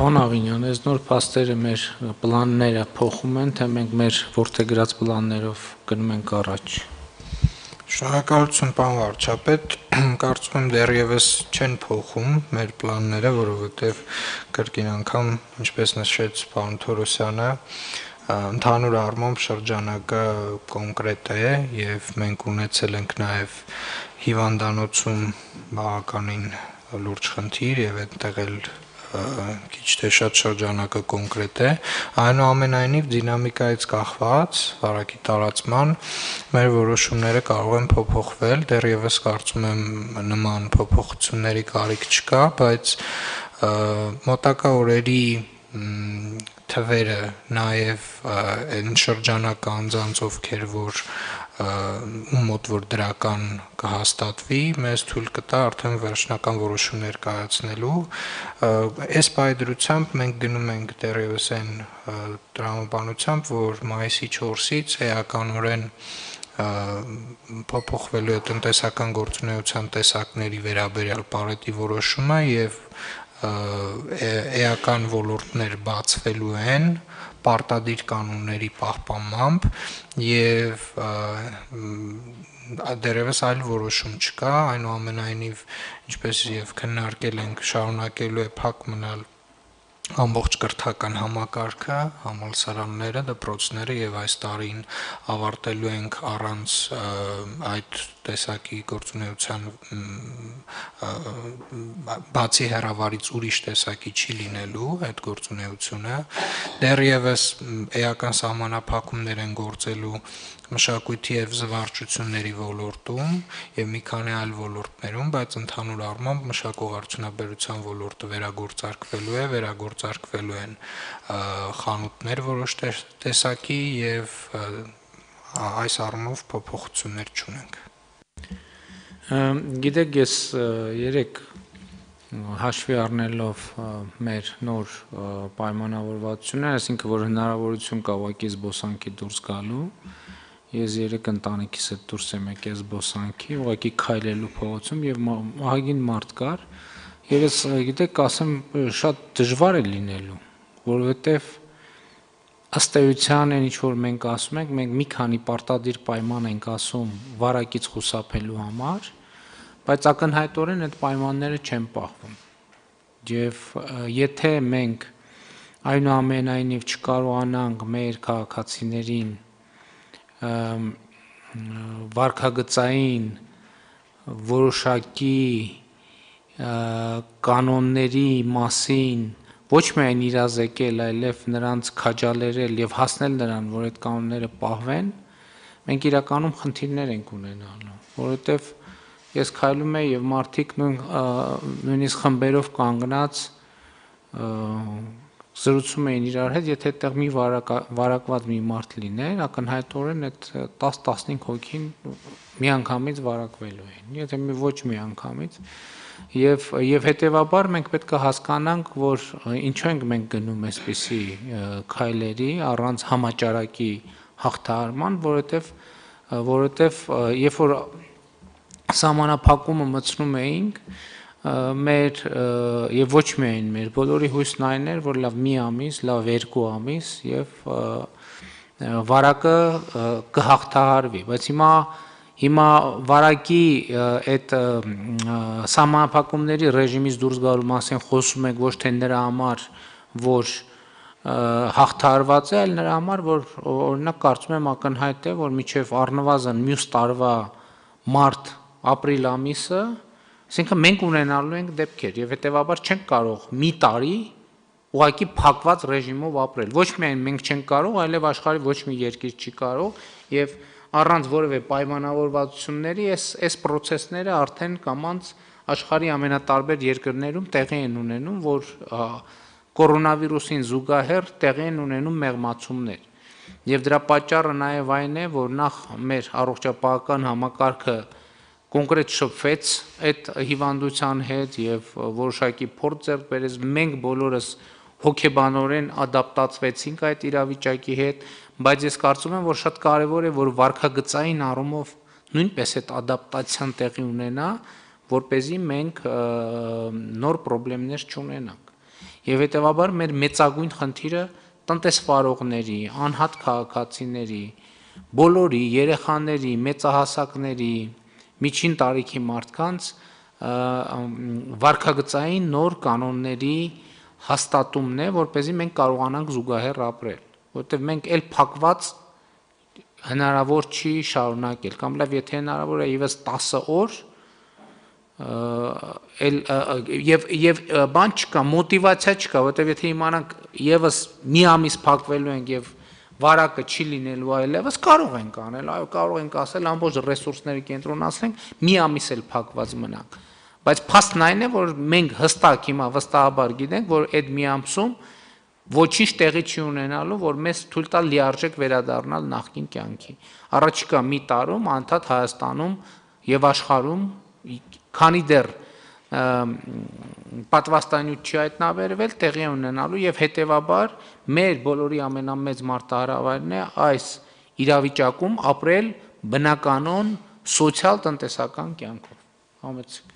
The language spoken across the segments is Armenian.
Պարոն Աղինյան, այս նոր փաստերը մեր պլանները փոխում են, թե մենք մեր որթեգրած պլաններով գնում ենք առաջ։ Շնորհակալություն, պարոն վարչապետ։ Կարծում եմ դեռևս չեն փոխում մեր պլանները, որովհետև կրկին անգամ, ինչպես նշեց պարոն Թորոսյանը, ընդհանուր առմամբ շրջանակը կոնկրետ է եւ մենք ունեցել ենք նաեւ հիվանդանոցում բաղականին լուրջ խնդիր եւ այդտեղ էլ քիչ թե շատ շրջանակը կոնկրետ է այնուամենայնիվ դինամիկայից կախված վարակի տարածման մեր որոշումները կարող են փոփոխվել դեռևս կարծում եմ նման փոփոխությունների կարիք չկա բայց մոտակա օրերի թվերը նաև այն շրջանակ անձանց ովքեր որ և, ու մոտ որ դրական կհաստատվի, մեզ թույլ կտա արդեն վերջնական որոշումներ կայացնելու։ Այս բայդրությամբ մենք գնում ենք դեռևս այն տրամաբանությամբ, որ մայիսի 4-ից էականորեն փոփոխվելու է տնտեսական գործունեության տեսակների վերաբերյալ պարետի որոշումը եւ էական ոլորտներ բացվելու են, և, պարտադիր կանոնների պահպանմամբ եւ դերևս այլ որոշում չկա այնուամենայնիվ ինչպես եւ քննարկել ենք շարունակելու է փակ մնալ ամբողջ կրթական համակարգը, համալսարանները, դպրոցները եւ այս տարին ավարտելու ենք առանց այդ տեսակի գործունեության բացի հերավարից ուրիշ տեսակի չի լինելու այդ գործունեությունը։ Դեռևս էական սահմանափակումներ են գործելու մշակույթի եւ զվարճությունների ոլորտում եւ մի քանի այլ ոլորտներում, բայց ընդհանուր առմամբ մշակող արդյունաբերության ոլորտը վերագործարկվելու է, վերագործարկվելու են խանութներ որոշ տեսակի եւ այս առումով փոփոխություններ չունենք։ Գիտեք, ես երեք հաշվի առնելով մեր նոր պայմանավորվածությունները, այսինքն որ հնարավորություն կա ուղղակի զբոսանքի դուրս գալու, Ես երեք ընտանիքիս հետ դուրս եմ եկել զբոսանքի, ուղղակի քայլելու փողոցում եւ մահագին մարդ կար։ Եվ ես գիտեք, ասեմ, շատ դժվար է լինելու, որովհետեւ ըստ էության այն ինչ որ մենք ասում ենք, մենք մի քանի պարտադիր պայման ենք ասում վարակից խուսափելու համար, բայց ակնհայտորեն այդ պայմանները չեն պահվում։ Եվ եթե մենք այնուամենայնիվ չկարողանանք մեր քաղաքացիներին այն վարկագծային որոշակի կանոնների մասին ոչ միայն իրազեկել, այլև նրանց քաջալերել եւ հասնել նրան, որ այդ կանոնները պահվեն, մենք իրականում խնդիրներ ենք ունենալու, որովհետեւ ես քայլում եմ եւ մարդիկ նույն նույնիսկ խմբերով կանգնած զրուցում էին իրար հետ, եթե այդտեղ մի վարակ, վարակված մի մարդ լիներ, ակնհայտորեն այդ 10-15 հոգին միանգամից վարակվելու էին, եթե մի ոչ միանգամից։ Եվ եւ հետեւաբար մենք պետք է հասկանանք, որ ինչու ենք մենք գնում այսպիսի քայլերի առանց համաճարակի հաղթահարման, որովհետեւ որովհետեւ երբ որ սահմանափակումը մտցնում էինք, որ մեր եւ ոչ միայն մեր բոլորի հույսն այն էր, որ լավ մի ամիս, լավ երկու ամիս եւ վարակը կհաղթահարվի, բայց հիմա հիմա վարակի այդ համապակումների ռեժիմից դուրս գալու մասին խոսում ենք ոչ թե նրա համար, որ հաղթարված է, այլ նրա համար, որ օրինակ կարծում եմ ակնհայտ է, որ միջև առնվազն մյուս տարվա մարտ ապրիլ ամիսը Այսինքն մենք ունենալու ենք դեպքեր եւ հետեւաբար չենք կարող մի տարի ուղակի փակված ռեժիմով ապրել։ Ոչ միայն մենք չենք կարող, այլև աշխարհի ոչ մի երկիր չի կարող եւ առանց որևէ պայմանավորվածությունների այս այս process-ները արդեն կամած աշխարհի ամենատարբեր երկրներում տեղի են ունենում, որ կորոնավիրուսին զուգահեռ տեղի են ունենում մեղմացումներ։ Եվ դրա պատճառը նաև այն է, որ նախ մեր առողջապահական համակարգը կոնկրետ շփվեց այդ հիվանդության հետ եւ որոշակի փորձ ձեռք բերեց մենք բոլորս հոգեբանորեն ադապտացվեցինք այդ իրավիճակի հետ բայց ես կարծում եմ որ շատ կարեւոր է որ վարքագծային առումով նույնպես այդ ադապտացիան տեղի ունենա որ เป զի մենք նոր խնդիրներ չունենանք եւ հետեւաբար մեր մեծագույն խնդիրը տնտեսվարողների անհատ քաղաքացիների բոլորի երեխաների մեծահասակների միջին տարիքի մարդկանց վարկագծային նոր կանոնների հաստատումն է, որ เป զի մենք կարողանանք զուգահեռ ապրել, որովհետև մենք էլ փակված հնարավոր չի շարունակել կամ լավ եթե հնարավոր է իվս 10 օր էլ եւ եւ բան չկա մոտիվացիա չկա որովհետեւ եթե իմանանք եւս մի ամիս փակվելու ենք եւ վարակը չի լինելու այլևս կարող ենք անել, այո, կարող ենք ասել ամբողջ ռեսուրսները կենտրոնացնենք, մի ամիս էլ փակված մնանք։ Բայց փաստն այն է, որ մենք հստակ հիմա վստահաբար գիտենք, որ այդ մի ամսում ոչինչ տեղի չի ունենալու, որ մեզ թույլ տա լիարժեք վերադառնալ նախկին կյանքի։ Առաջիկա մի տարում անդադ Հայաստանում եւ աշխարհում քանի դեռ դեր պատվաստանյութ չի հայտնաբերվել, տեղի ունենալու եւ հետեւաբար մեր բոլորի ամենամեծ մարտահրավերն է այս իրավիճակում ապրել բնականոն սոցիալ-տնտեսական կյանքով։ Համեցեք։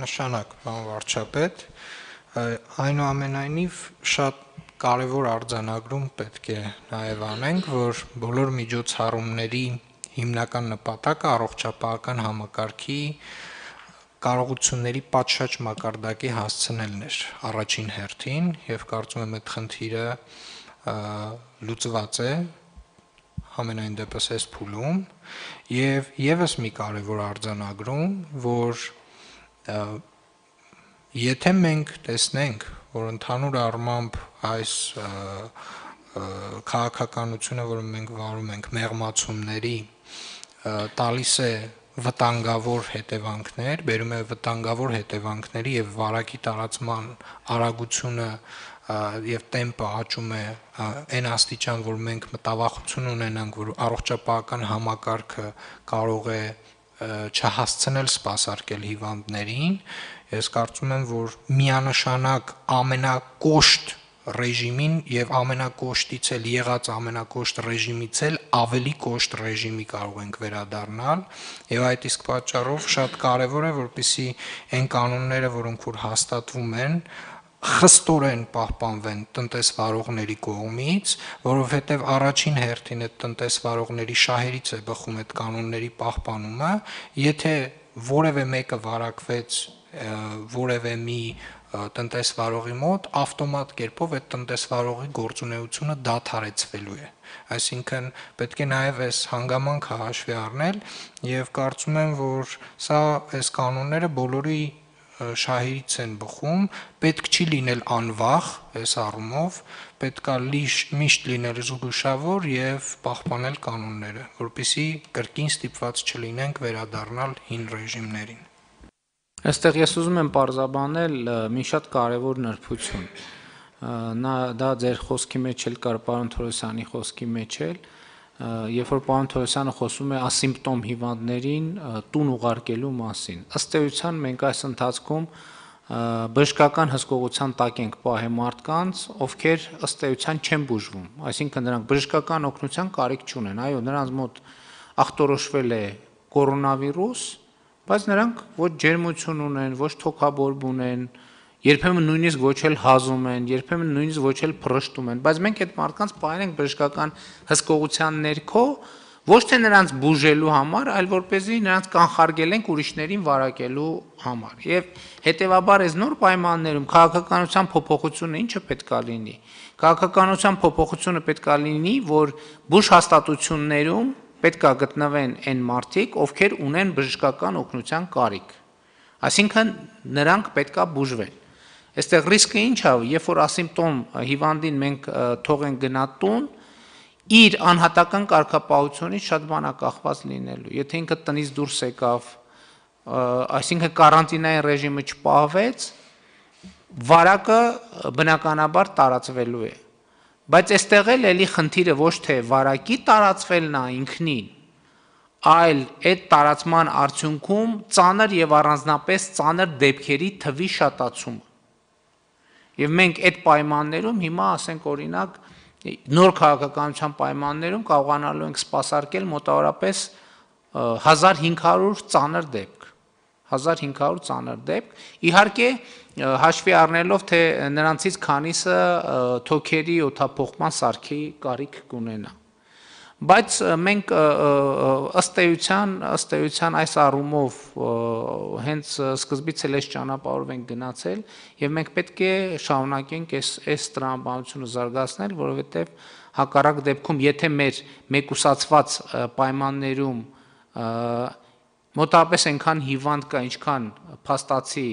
Նշանակ, պարոն վարչապետ, այնուամենայնիվ շատ կարևոր արձանագրում պետք է նաև անենք, որ բոլոր միջոցառումների հիմնական նպատակը առողջապահական համակարգի կարողությունների պատշաճ մակարդակի հասցնելն էր առաջին հերթին եւ կարծում եմ այդ խնդիրը լուծված է ամենայն դեպս այս փուլում եւ եւս մի կարեւոր արձանագրում որ եթե մենք տեսնենք որ ընդհանուր առմամբ այս քաղաքականությունը որը մենք վարում ենք մեղմացումների տալիս է վտանգավոր հետևանքներ, բերում է վտանգավոր հետևանքների եւ վարակի տարածման արագությունը եւ տեմպը աճում է այն աստիճան, որ մենք մտավախություն ունենանք, որ առողջապահական համակարգը կարող է չհասցնել սпасարկել հիվանդներին, ես կարծում եմ, որ միանշանակ ամենակոշտ ռեժիմին եւ ամենակոշտից էլ եղած ամենակոշտ ռեժիմից էլ ավելի կոշտ ռեժիմի կարող ենք վերադառնալ եւ այդ իսկ պատճառով շատ կարեւոր է որպիսի այն կանոնները, որոնք որ հաստատվում են, խստորեն պահպանվեն տնտեսվարողների կողմից, որովհետև առաջին հերթին այդ տնտեսվարողների շահերից է բխում այդ կանոնների պահպանումը, եթե որևէ մեկը վարակվեց որևէ մի տնտեսվարողի մոտ ավտոմատ կերպով այդ տնտեսվարողի գործունեությունը դադարեցվելու է այսինքն պետք է նաև այս հանգամանքը հաշվի առնել եւ կարծում եմ որ սա այս կանոնները բոլորի շահերից են բխում, պետք չի լինել անվախ այս առումով, պետքա լիշ միշտ լինել զուգուշավոր եւ պահպանել կանոնները, որpիսի կրկին ստիպված չլինենք վերադառնալ հին ռեժիմներին։ Այստեղ ես ուզում եմ parzabanել մի շատ կարևոր նրբություն։ Նա դա ձեր խոսքի մեջ էլ կար, պարոն Թորոսյանի խոսքի մեջ էլ, երբ որ պարոն Թորոսյանը խոսում է ասիմպտոմ հիվանդներին տուն ուղարկելու մասին։ Ըստ էության մենք այս ընթացքում բժշկական հսկողության տակ ենք պահե մարդկանց, ովքեր ըստ էության չեն բուժվում, այսինքն նրանք բժշկական օգնության կարիք չունեն։ Այո, նրանց մոտ ախտորոշվել է կորոնավիրուս, բայց նրանք ոչ ջերմություն ունեն, ոչ թոքաբորբ ունեն, երբեմն նույնիսկ ոչ էլ հազում են, երբեմն նույնիսկ ոչ էլ փրշտում են, բայց մենք այդ մարդկանց պահենք բժշկական հսկողության ներքո ոչ թե նրանց բուժելու համար, այլ որպեսզի նրանց կանխարգելենք ուրիշներին վարակելու համար։ Եվ հետևաբար այս նոր պայմաններում քաղաքականության փոփոխությունը ինչը պետք է լինի։ Քաղաքականության փոփոխությունը պետք է լինի, որ բուժ հաստատություններում պետք է գտնվեն այն մարդիկ, ովքեր ունեն բժշկական օգնության կարիք։ Այսինքն նրանք պետք է բուժվեն։ Այստեղ ռիսկը ի՞նչ է, երբ որ ասիմպտոմ հիվանդին մենք թողենք գնատուն, իր անհատական կարգապահությունից շատ բան է կախված լինելու։ Եթե ինքը տնից դուրս եկավ, այսինքն կարանտինային ռեժիմը չպահվեց, վարակը բնականաբար տարածվելու է։ Բայց այստեղ էլ էլի խնդիրը ոչ թե վարակի տարածվելն է ինքնին, այլ այդ տարածման արդյունքում ծանր եւ առանձնապես ծանր դեպքերի թվի շատացումը։ Եվ մենք այդ պայմաններում հիմա ասենք օրինակ նոր քաղաքականության պայմաններում կարողանալու ենք սпасարկել մոտավորապես 1500 ծանր դեպք 1500 ծանր դեպք։ Իհարկե հաշվի առնելով թե նրանցից քանիսը թոքերի օթափողման սարքի կարիք կունենա։ Բայց մենք ըստ էության, ըստ էության այս առումով հենց սկզբից էլ այս ճանապարհով ենք գնացել եւ մենք պետք է շարունակենք այս այս տրամաբանությունը զարգացնել, որովհետեւ հակառակ դեպքում, եթե մեր մեկուսացված պայմաններում մոտապես այնքան հիվանդ կա, ինչքան փաստացի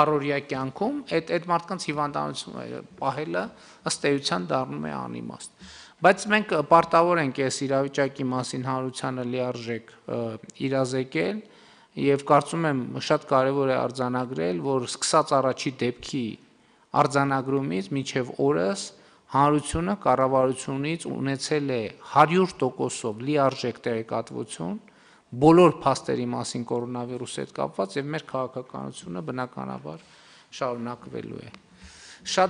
առօրյա կյանքում, այդ այդ մարդկանց հիվանդանությունը պահելը ըստ էության դառնում է անիմաստ։ Բայց մենք պարտավոր ենք այս իրավիճակի մասին հանրությանը լիարժեք իրազեկել եւ կարծում եմ շատ կարեւոր է արձանագրել, որ սկսած առաջի դեպքի արձանագրումից մինչեւ օրս հանրությունը կառավարությունից ունեցել է 100%-ով լիարժեք տեղեկատվություն բոլոր փաստերի մասին կորոնավիրուսի հետ կապված եւ մեր քաղաքականությունը բնականաբար շարունակվելու է։ Շատ